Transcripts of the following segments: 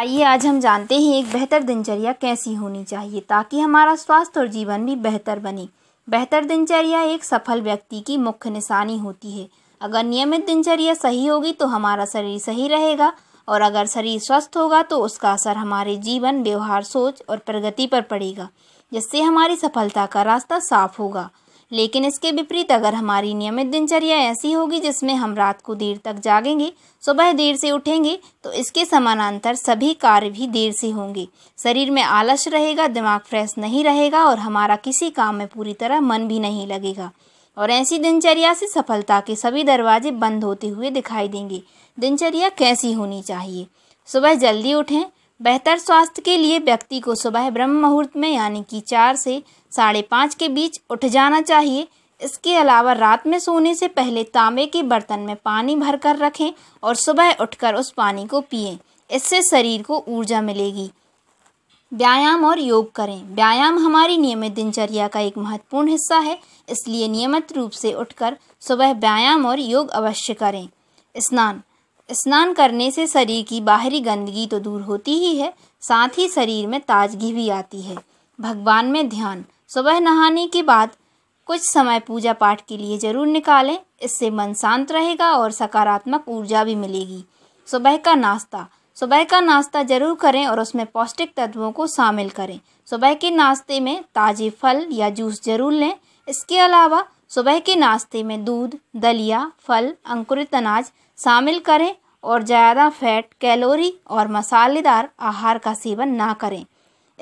आइए आज हम जानते हैं एक बेहतर दिनचर्या कैसी होनी चाहिए ताकि हमारा स्वास्थ्य और जीवन भी बेहतर बने बेहतर दिनचर्या एक सफल व्यक्ति की मुख्य निशानी होती है अगर नियमित दिनचर्या सही होगी तो हमारा शरीर सही रहेगा और अगर शरीर स्वस्थ होगा तो उसका असर हमारे जीवन व्यवहार सोच और प्रगति पर पड़ेगा जिससे हमारी सफलता का रास्ता साफ होगा लेकिन इसके विपरीत अगर हमारी नियमित दिनचर्या ऐसी होगी जिसमें हम रात को देर तक जागेंगे सुबह देर से उठेंगे तो इसके समानांतर सभी कार्य भी देर से होंगे शरीर में आलस रहेगा दिमाग फ्रेश नहीं रहेगा और हमारा किसी काम में पूरी तरह मन भी नहीं लगेगा और ऐसी दिनचर्या से सफलता के सभी दरवाजे बंद होते हुए दिखाई देंगे दिनचर्या कैसी होनी चाहिए सुबह जल्दी उठें बेहतर स्वास्थ्य के लिए व्यक्ति को सुबह ब्रह्म मुहूर्त में यानी कि चार से साढ़े पाँच के बीच उठ जाना चाहिए इसके अलावा रात में सोने से पहले तांबे के बर्तन में पानी भर कर रखें और सुबह उठकर उस पानी को पिए इससे शरीर को ऊर्जा मिलेगी व्यायाम और योग करें व्यायाम हमारी नियमित दिनचर्या का एक महत्वपूर्ण हिस्सा है इसलिए नियमित रूप से उठकर सुबह व्यायाम और योग अवश्य करें स्नान स्नान करने से शरीर की बाहरी गंदगी तो दूर होती ही है साथ ही शरीर में ताजगी भी आती है भगवान में ध्यान सुबह नहाने के बाद कुछ समय पूजा पाठ के लिए जरूर निकालें इससे मन शांत रहेगा और सकारात्मक ऊर्जा भी मिलेगी सुबह का नाश्ता सुबह का नाश्ता जरूर करें और उसमें पौष्टिक तत्वों को शामिल करें सुबह के नाश्ते में ताजे फल या जूस जरूर लें इसके अलावा सुबह के नाश्ते में दूध दलिया फल अंकुरित अनाज शामिल करें और ज़्यादा फैट कैलोरी और मसालेदार आहार का सेवन ना करें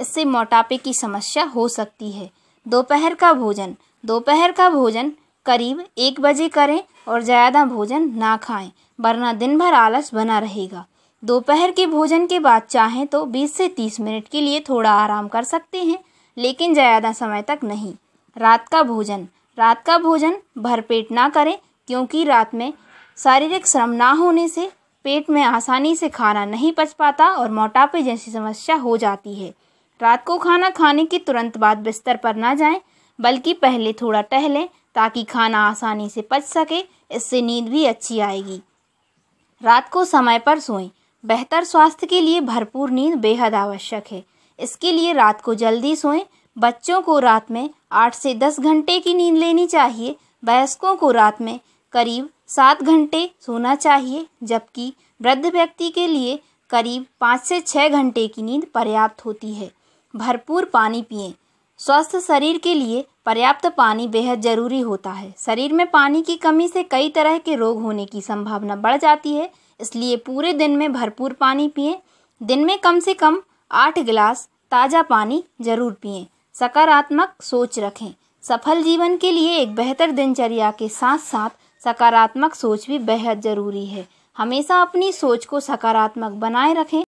इससे मोटापे की समस्या हो सकती है दोपहर का भोजन दोपहर का भोजन करीब एक बजे करें और ज़्यादा भोजन ना खाएं वरना दिन भर आलस बना रहेगा दोपहर के भोजन के बाद चाहें तो 20 से 30 मिनट के लिए थोड़ा आराम कर सकते हैं लेकिन ज़्यादा समय तक नहीं रात का भोजन रात का भोजन भरपेट ना करें क्योंकि रात में शारीरिक श्रम ना होने से पेट में आसानी से खाना नहीं पच पाता और मोटापे जैसी समस्या हो जाती है रात को खाना खाने के तुरंत बाद बिस्तर पर ना जाएं बल्कि पहले थोड़ा टहलें ताकि खाना आसानी से पच सके इससे नींद भी अच्छी आएगी रात को समय पर सोएं बेहतर स्वास्थ्य के लिए भरपूर नींद बेहद आवश्यक है इसके लिए रात को जल्दी सोएं बच्चों को रात में आठ से दस घंटे की नींद लेनी चाहिए वयस्कों को रात में करीब सात घंटे सोना चाहिए जबकि वृद्ध व्यक्ति के लिए करीब पाँच से छः घंटे की नींद पर्याप्त होती है भरपूर पानी पिए स्वस्थ शरीर के लिए पर्याप्त पानी बेहद जरूरी होता है शरीर में पानी की कमी से कई तरह के रोग होने की संभावना बढ़ जाती है इसलिए पूरे दिन में भरपूर पानी पिए दिन में कम से कम आठ गिलास ताज़ा पानी जरूर पिए सकारात्मक सोच रखें सफल जीवन के लिए एक बेहतर दिनचर्या के साथ साथ सकारात्मक सोच भी बेहद ज़रूरी है हमेशा अपनी सोच को सकारात्मक बनाए रखें